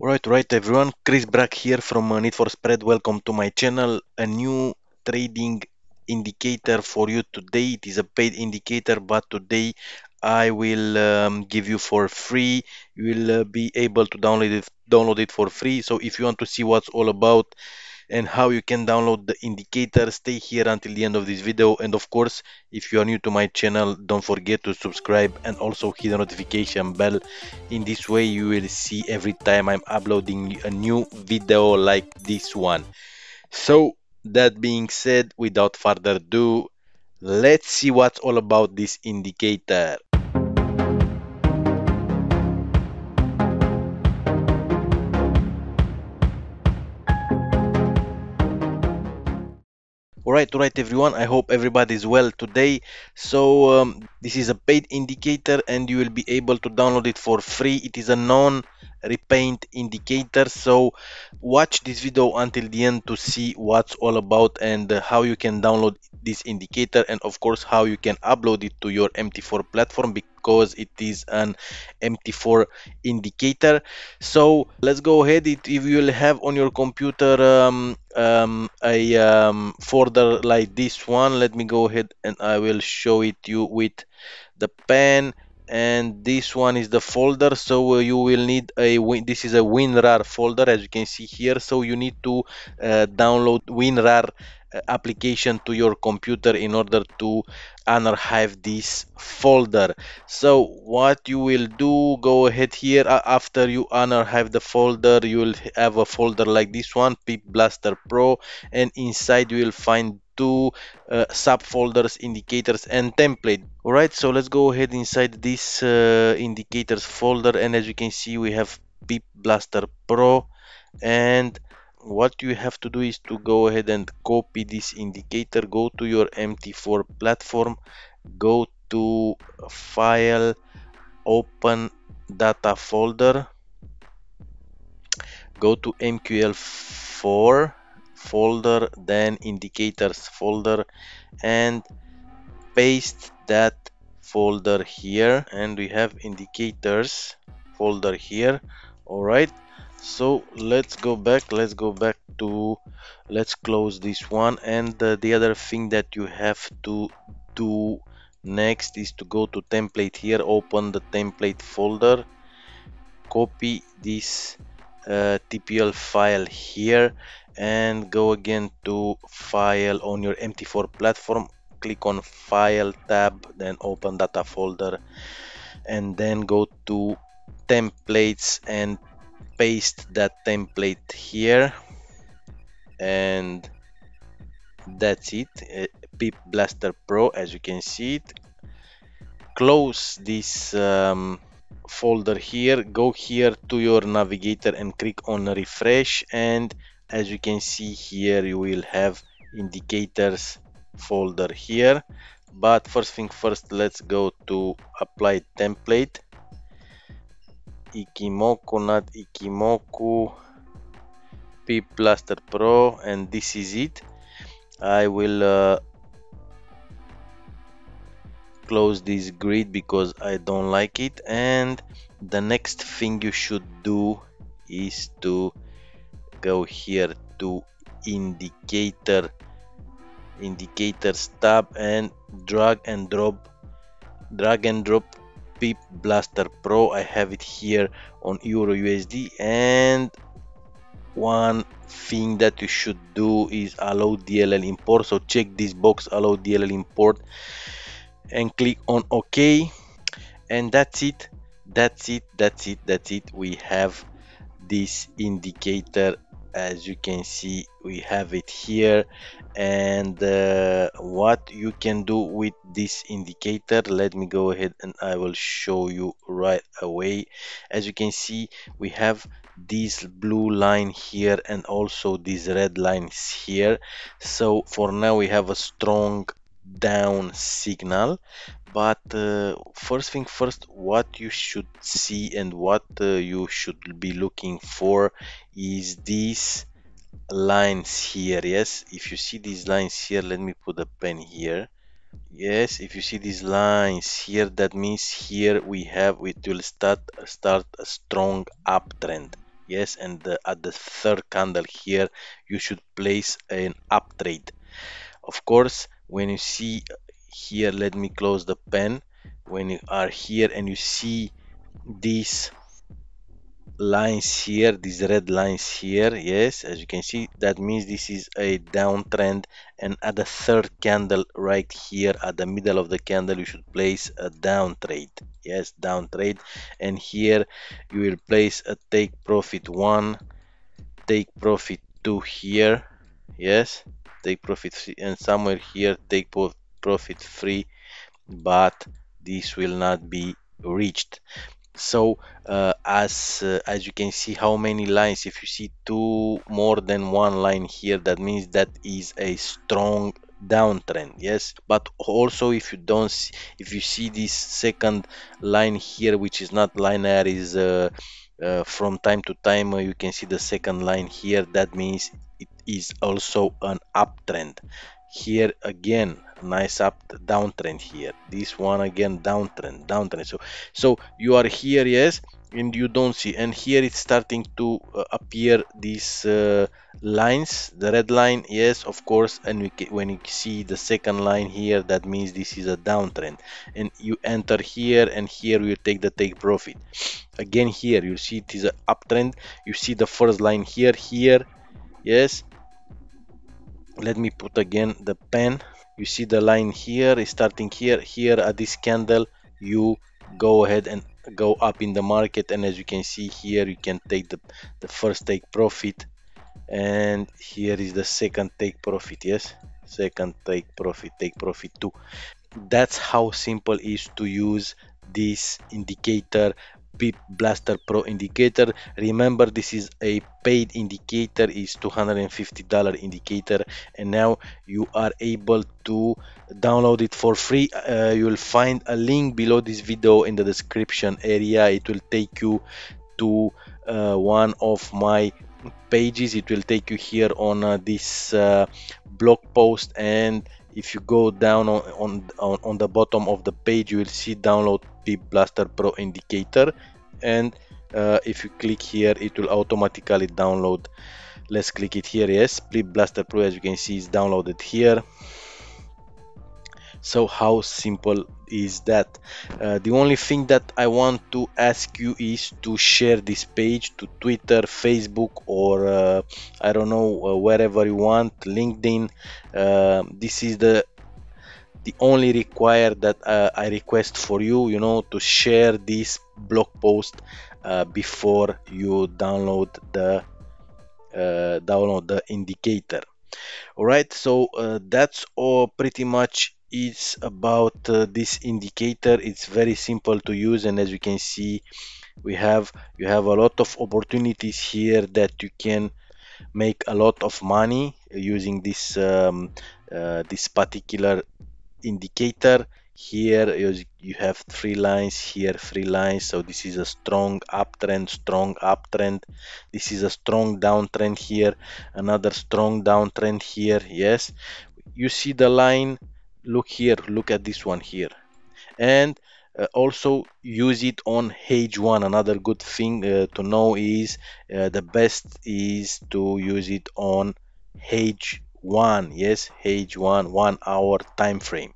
Alright, right everyone, Chris Brack here from uh, Need for Spread. Welcome to my channel. A new trading indicator for you today. It is a paid indicator, but today I will um, give you for free. You will uh, be able to download it, download it for free. So if you want to see what's all about, and how you can download the indicator stay here until the end of this video and of course if you are new to my channel don't forget to subscribe and also hit the notification bell in this way you will see every time I'm uploading a new video like this one so that being said without further ado let's see what's all about this indicator Alright, alright everyone, I hope everybody is well today. So um, this is a paid indicator and you will be able to download it for free. It is a non-repaint indicator. So watch this video until the end to see what's all about and uh, how you can download this indicator and of course how you can upload it to your MT4 platform because it is an MT4 indicator. So let's go ahead. if you will have on your computer um, um, a um, folder like this one let me go ahead and I will show it you with the pen and this one is the folder so uh, you will need a win this is a winrar folder as you can see here so you need to uh, download winrar application to your computer in order to unarchive this folder so what you will do go ahead here after you unarchive the folder you will have a folder like this one pip blaster pro and inside you will find two uh, subfolders indicators and template all right so let's go ahead inside this uh, indicators folder and as you can see we have pip blaster pro and what you have to do is to go ahead and copy this indicator go to your mt4 platform go to file open data folder go to mql4 folder then indicators folder and paste that folder here and we have indicators folder here all right so let's go back let's go back to let's close this one and uh, the other thing that you have to do next is to go to template here open the template folder copy this uh, tpl file here and go again to file on your mt4 platform click on file tab then open data folder and then go to templates and paste that template here and that's it eh, pip blaster pro as you can see it close this um, folder here go here to your navigator and click on refresh and as you can see here you will have indicators folder here but first thing first let's go to apply template Ikimoku, not Ikimoku, P Plaster Pro, and this is it. I will uh, close this grid because I don't like it. And the next thing you should do is to go here to indicator indicators tab and drag and drop drag and drop Pip Blaster Pro I have it here on Euro USD and one thing that you should do is allow DLL import so check this box allow DLL import and click on OK and that's it that's it that's it that's it we have this indicator as you can see we have it here and uh, what you can do with this indicator let me go ahead and I will show you right away as you can see we have this blue line here and also these red lines here so for now we have a strong down signal but uh, first thing first, what you should see and what uh, you should be looking for is these lines here. Yes, if you see these lines here, let me put a pen here. Yes, if you see these lines here, that means here we have it will start start a strong uptrend. Yes, and the, at the third candle here, you should place an trade. Of course, when you see here let me close the pen when you are here and you see these lines here these red lines here yes as you can see that means this is a downtrend and at the third candle right here at the middle of the candle you should place a down trade yes down trade and here you will place a take profit one take profit two here yes take profit three and somewhere here take profit free but this will not be reached so uh, as uh, as you can see how many lines if you see two more than one line here that means that is a strong downtrend yes but also if you don't see, if you see this second line here which is not linear is uh, uh from time to time uh, you can see the second line here that means it is also an uptrend here again nice up downtrend here this one again downtrend downtrend so so you are here yes and you don't see and here it's starting to uh, appear these uh, lines the red line yes of course and we when you see the second line here that means this is a downtrend and you enter here and here you take the take profit again here you see it is an uptrend you see the first line here here yes let me put again the pen you see the line here starting here here at this candle you go ahead and go up in the market and as you can see here you can take the, the first take profit and here is the second take profit yes second take profit take profit two that's how simple is to use this indicator Pit Blaster Pro indicator. Remember this is a paid indicator is $250 indicator and now you are able to download it for free. Uh, you will find a link below this video in the description area. It will take you to uh, one of my pages it will take you here on uh, this uh, blog post and if you go down on, on, on, the bottom of the page you will see download pip blaster pro indicator and uh, if you click here it will automatically download let's click it here yes pip blaster pro as you can see is downloaded here so how simple is that uh, the only thing that I want to ask you is to share this page to Twitter, Facebook, or uh, I don't know uh, wherever you want, LinkedIn. Uh, this is the the only require that uh, I request for you, you know, to share this blog post before you download the download the indicator all right so uh, that's all pretty much is about uh, this indicator it's very simple to use and as you can see we have you have a lot of opportunities here that you can make a lot of money uh, using this um, uh, this particular indicator here you, you have three lines here three lines so this is a strong uptrend strong uptrend this is a strong downtrend here another strong downtrend here yes you see the line look here look at this one here and uh, also use it on page one another good thing uh, to know is uh, the best is to use it on page one yes page one one hour time frame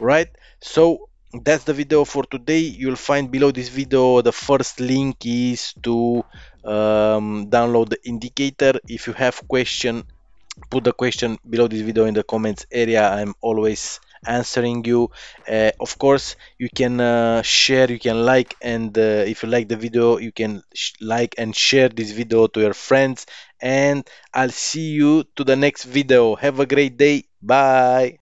right so that's the video for today you'll find below this video the first link is to um, download the indicator if you have question put the question below this video in the comments area i'm always answering you uh, of course you can uh, share you can like and uh, if you like the video you can like and share this video to your friends and i'll see you to the next video have a great day bye